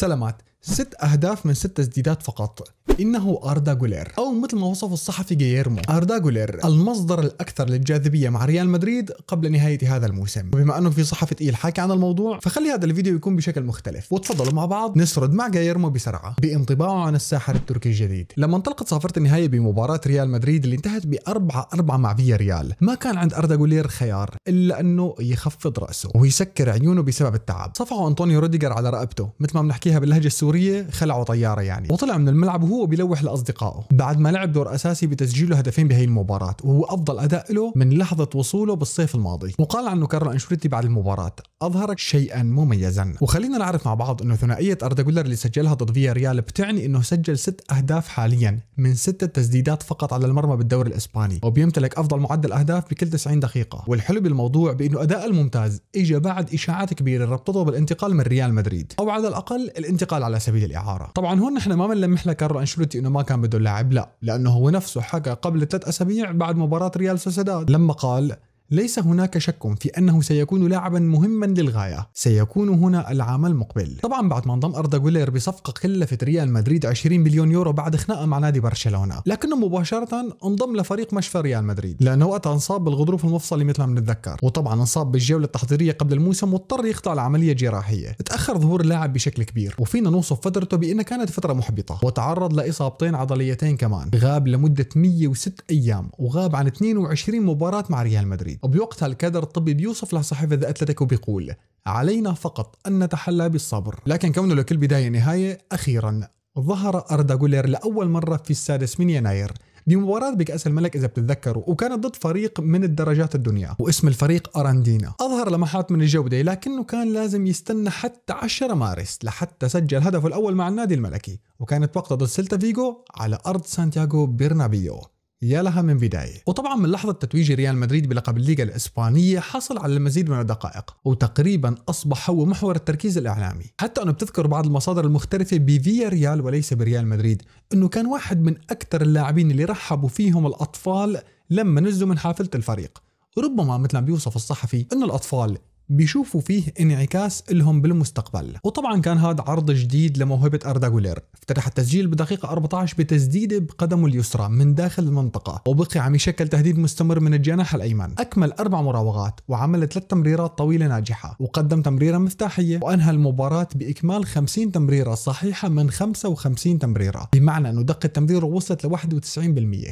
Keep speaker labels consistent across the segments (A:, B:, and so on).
A: سلامات ست أهداف من ست تسديدات فقط إنه أردا جولير أو مثل ما وصفه الصحفي جيرمو أردا جولير المصدر الأكثر للجاذبية مع ريال مدريد قبل نهاية هذا الموسم وبما أنه في صحفة إيل حاكي عن الموضوع فخلي هذا الفيديو يكون بشكل مختلف وتفضلوا مع بعض نسرد مع جيرمو بسرعة بانطباعه عن الساحر التركي الجديد لما انطلقت صافرة النهاية بمباراة ريال مدريد اللي انتهت ب 4 4 مع فيا ريال ما كان عند أردا جولير خيار إلا أنه يخفض رأسه ويسكر عيونه بسبب التعب صفعه أنطونيو روديجر على رقبته مثل ما بنحكيها باللهجة السورية خلعه طيارة يعني وطلع من الملعب وهو وبيلوح لاصدقائه بعد ما لعب دور اساسي بتسجيله هدفين بهي المباراه وهو افضل اداء له من لحظه وصوله بالصيف الماضي وقال عنه كارلو انشيلوتي بعد المباراه اظهر شيئا مميزا وخلينا نعرف مع بعض انه ثنائيه اردا اللي سجلها ضد فيا ريال بتعني انه سجل ست اهداف حاليا من ست تسديدات فقط على المرمى بالدوري الاسباني وبيمتلك افضل معدل اهداف بكل 90 دقيقه والحلو بالموضوع بانه اداء الممتاز اجى بعد اشاعات كبيره ربطته بالانتقال من ريال مدريد او على الاقل الانتقال على سبيل الاعاره طبعا هون نحن ما بنلمح لكارلو انشلوتي انه ما كان بده اللاعب لا لانه هو نفسه حكى قبل ثلاث اسابيع بعد مباراه ريال سوسيداد لما قال ليس هناك شك في انه سيكون لاعبا مهما للغايه، سيكون هنا العام المقبل. طبعا بعد ما انضم اردا جولير بصفقه كلفت ريال مدريد 20 مليون يورو بعد خناقه مع نادي برشلونه، لكنه مباشره انضم لفريق مشفى ريال مدريد، لانه وقتها انصاب بالغضروف المفصلي مثل ما بنتذكر، وطبعا انصاب بالجوله التحضيريه قبل الموسم واضطر يقطع العمليه جراحيه. تاخر ظهور اللاعب بشكل كبير، وفينا نوصف فترته بانها كانت فتره محبطه، وتعرض لاصابتين عضليتين كمان، غاب لمده 106 ايام، وغاب عن 22 مباراه مع ريال مدريد. وبوقتها الكادر الطبي بيوصف له صحيفة ذا أتلتيكو بيقول علينا فقط أن نتحلى بالصبر لكن كونه لكل بداية نهاية أخيرا ظهر أردا جولير لأول مرة في السادس من يناير بمباراة بكأس الملك إذا بتتذكروا وكانت ضد فريق من الدرجات الدنيا واسم الفريق أراندينا أظهر لمحات من الجودة لكنه كان لازم يستنى حتى 10 مارس لحتى سجل هدفه الأول مع النادي الملكي وكانت وقتها ضد سيلتا فيجو على أرض سانتياغو برنابيو يا لها من بداية وطبعا من لحظة تتويج ريال مدريد بلقب الليغا الإسبانية حصل على المزيد من الدقائق وتقريبا أصبح هو محور التركيز الإعلامي حتى أنه بتذكر بعض المصادر المختلفة بفيا ريال وليس بريال مدريد أنه كان واحد من أكثر اللاعبين اللي رحبوا فيهم الأطفال لما نزلوا من حافلة الفريق ربما مثل ما بيوصف الصحفي أن الأطفال بيشوفوا فيه انعكاس لهم بالمستقبل وطبعا كان هذا عرض جديد لموهبة أرداغولير افتتح التسجيل بدقيقة 14 بتسديده بقدمه اليسرى من داخل المنطقة وبقي عم يشكل تهديد مستمر من الجناح الأيمن أكمل أربع مراوغات وعمل ثلاث تمريرات طويلة ناجحة وقدم تمريرة مفتاحية وأنهى المباراة بإكمال 50 تمريرة صحيحة من 55 تمريرة بمعنى أنه دقة تمريره وصلت ل 91%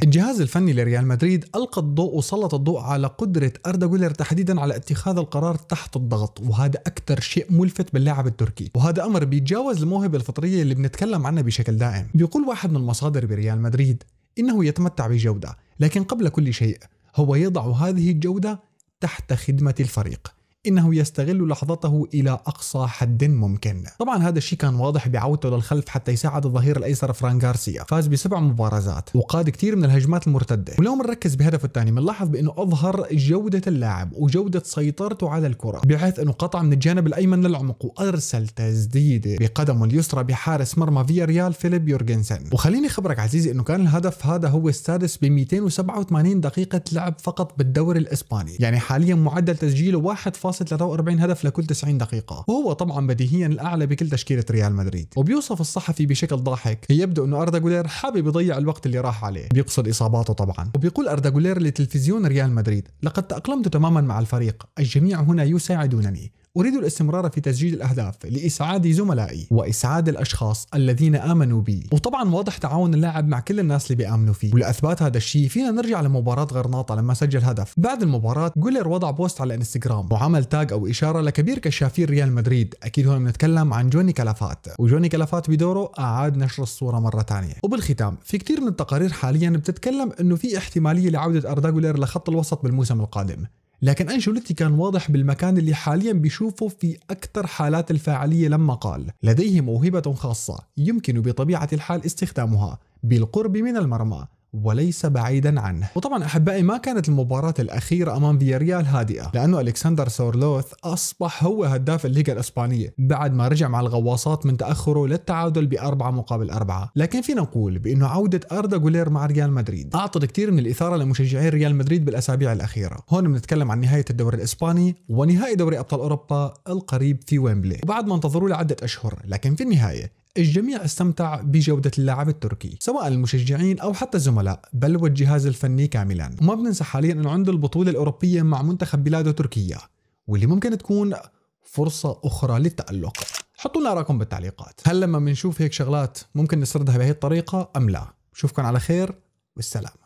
A: الجهاز الفني لريال مدريد ألقى الضوء وسلط الضوء على قدرة أرداغولير تحديدا على اتخاذ القرار تحت تحت الضغط وهذا أكثر شيء ملفت باللاعب التركي وهذا أمر بيتجاوز الموهبة الفطرية اللي بنتكلم عنها بشكل دائم بيقول واحد من المصادر بريال مدريد إنه يتمتع بجودة لكن قبل كل شيء هو يضع هذه الجودة تحت خدمة الفريق انه يستغل لحظته الى اقصى حد ممكن طبعا هذا الشيء كان واضح بعودته للخلف حتى يساعد الظهير الايسر فران غارسيا فاز بسبع مبارزات وقاد كثير من الهجمات المرتده ولو بنركز بهدفه الثاني بنلاحظ بانه اظهر جوده اللاعب وجوده سيطرته على الكره بحيث انه قطع من الجانب الايمن للعمق وارسل تسديده بقدمه اليسرى بحارس مرمى فيا ريال فيليب يورجنسن وخليني خبرك عزيزي انه كان الهدف هذا هو السادس ب 287 دقيقه لعب فقط بالدوري الاسباني يعني حاليا معدل تسجيله 1. 43 هدف لكل 90 دقيقة وهو طبعا بديهيا الأعلى بكل تشكيلة ريال مدريد وبيوصف الصحفي بشكل ضاحك يبدو أنه أردا جولير حابب يضيع الوقت اللي راح عليه بيقصد إصاباته طبعا وبيقول أردا جولير لتلفزيون ريال مدريد لقد تأقلمت تماما مع الفريق الجميع هنا يساعدونني أريد الاستمرار في تسجيل الأهداف لإسعاد زملائي وإسعاد الأشخاص الذين آمنوا بي وطبعا واضح تعاون اللاعب مع كل الناس اللي بيآمنوا فيه ولأثبات هذا الشيء فينا نرجع لمباراة غرناطة لما سجل هدف بعد المباراة جولر وضع بوست على انستغرام وعمل تاج أو إشارة لكبير كشافير ريال مدريد أكيد هون بنتكلم عن جوني كلافات وجوني كلافات بدوره أعاد نشر الصورة مرة ثانية وبالختام في كثير من التقارير حاليا بتتكلم أنه في احتمالية لعودة أردا جولر لخط الوسط بالموسم القادم لكن أنشيلوتي كان واضح بالمكان اللي حاليا بيشوفه في أكثر حالات الفاعلية لما قال لديه موهبة خاصة يمكن بطبيعة الحال استخدامها بالقرب من المرمى وليس بعيدا عنه وطبعا أحبائي ما كانت المباراة الأخيرة أمام فياريال هادئة لأنه ألكسندر سورلوث أصبح هو هداف الليغا الإسبانية بعد ما رجع مع الغواصات من تأخره للتعادل بأربعة مقابل أربعة لكن فينا نقول بأنه عودة أردا جولير مع ريال مدريد أعطت كثير من الإثارة لمشجعي ريال مدريد بالأسابيع الأخيرة هون بنتكلم عن نهاية الدوري الإسباني ونهائي دوري أبطال أوروبا القريب في ويمبلي وبعد ما انتظروا لعدة أشهر لكن في النهاية الجميع استمتع بجودة اللاعب التركي سواء المشجعين أو حتى الزملاء بل والجهاز الفني كاملا وما بننسى حاليا أنه عنده البطولة الأوروبية مع منتخب بلاده تركيا واللي ممكن تكون فرصة أخرى للتألق حطوا لنا أراءكم بالتعليقات هل لما بنشوف هيك شغلات ممكن نسردها بهي الطريقة أم لا شوفكم على خير والسلام